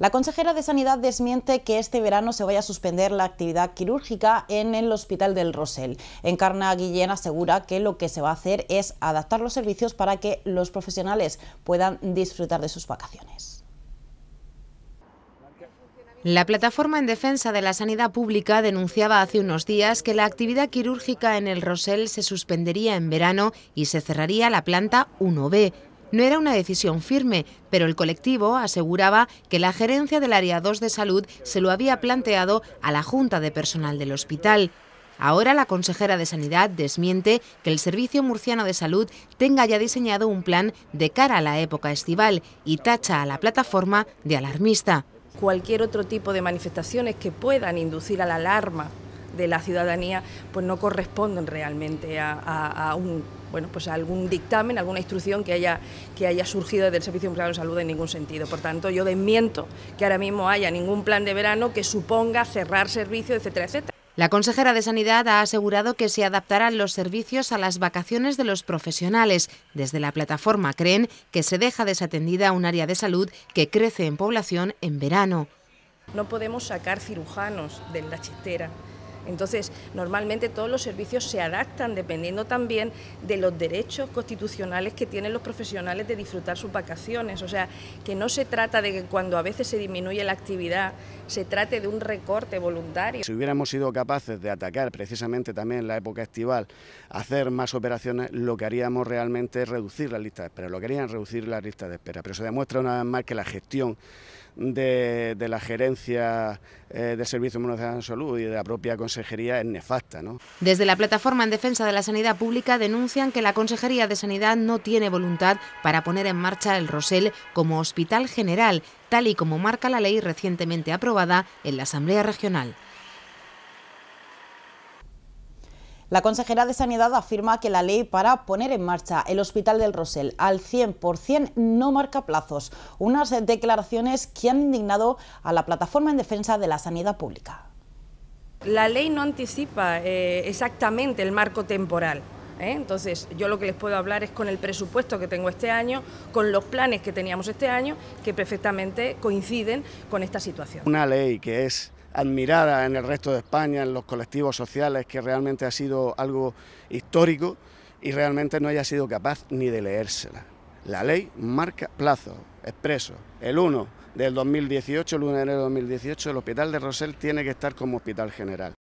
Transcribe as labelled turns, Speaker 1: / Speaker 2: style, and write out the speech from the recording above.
Speaker 1: La consejera de Sanidad desmiente que este verano se vaya a suspender la actividad quirúrgica en el Hospital del Rosel. Encarna Guillén asegura que lo que se va a hacer es adaptar los servicios para que los profesionales puedan disfrutar de sus vacaciones. La plataforma en defensa de la sanidad pública
Speaker 2: denunciaba hace unos días que la actividad quirúrgica en el Rosell se suspendería en verano y se cerraría la planta 1B, no era una decisión firme, pero el colectivo aseguraba que la gerencia del Área 2 de Salud se lo había planteado a la Junta de Personal del Hospital. Ahora la consejera de Sanidad desmiente que el Servicio Murciano de Salud tenga ya diseñado un plan de cara a la época estival y tacha a la plataforma de alarmista.
Speaker 3: Cualquier otro tipo de manifestaciones que puedan inducir a la alarma de la ciudadanía pues no corresponden realmente a, un bueno, pues algún dictamen, alguna instrucción que haya, que haya surgido del Servicio empleado de Salud en ningún sentido. Por tanto, yo desmiento que ahora mismo haya ningún plan de verano que suponga cerrar servicios, etcétera, etcétera.
Speaker 2: La consejera de Sanidad ha asegurado que se adaptarán los servicios a las vacaciones de los profesionales. Desde la plataforma creen que se deja desatendida un área de salud que crece en población en verano.
Speaker 3: No podemos sacar cirujanos del la chistera entonces, normalmente todos los servicios se adaptan dependiendo también de los derechos constitucionales que tienen los profesionales de disfrutar sus vacaciones. O sea, que no se trata de que cuando a veces se disminuye la actividad, se trate de un recorte voluntario. Si
Speaker 4: hubiéramos sido capaces de atacar precisamente también en la época estival, hacer más operaciones, lo que haríamos realmente es reducir la lista de espera. Lo querían reducir la lista de espera. Pero se demuestra una vez más que la gestión de, la gerencia de eh, del Servicio Municipal de Salud y de la propia consejería es nefasta.
Speaker 2: Desde la plataforma en defensa de la sanidad pública denuncian que la Consejería de Sanidad no tiene voluntad para poner en marcha el Rosel como hospital general, tal y como marca la ley recientemente aprobada en la Asamblea Regional.
Speaker 1: La consejera de Sanidad afirma que la ley para poner en marcha el Hospital del Rosel al 100% no marca plazos, unas declaraciones que han indignado a la plataforma en defensa de la sanidad pública.
Speaker 3: La ley no anticipa eh, exactamente el marco temporal. ¿eh? Entonces, yo lo que les puedo hablar es con el presupuesto que tengo este año, con los planes que teníamos este año, que perfectamente coinciden con esta situación.
Speaker 4: Una ley que es admirada en el resto de España, en los colectivos sociales, que realmente ha sido algo histórico y realmente no haya sido capaz ni de leérsela. La ley marca plazos expresos. El 1 del 2018, el 1 de enero de 2018, el Hospital de Rosell tiene que estar como hospital general.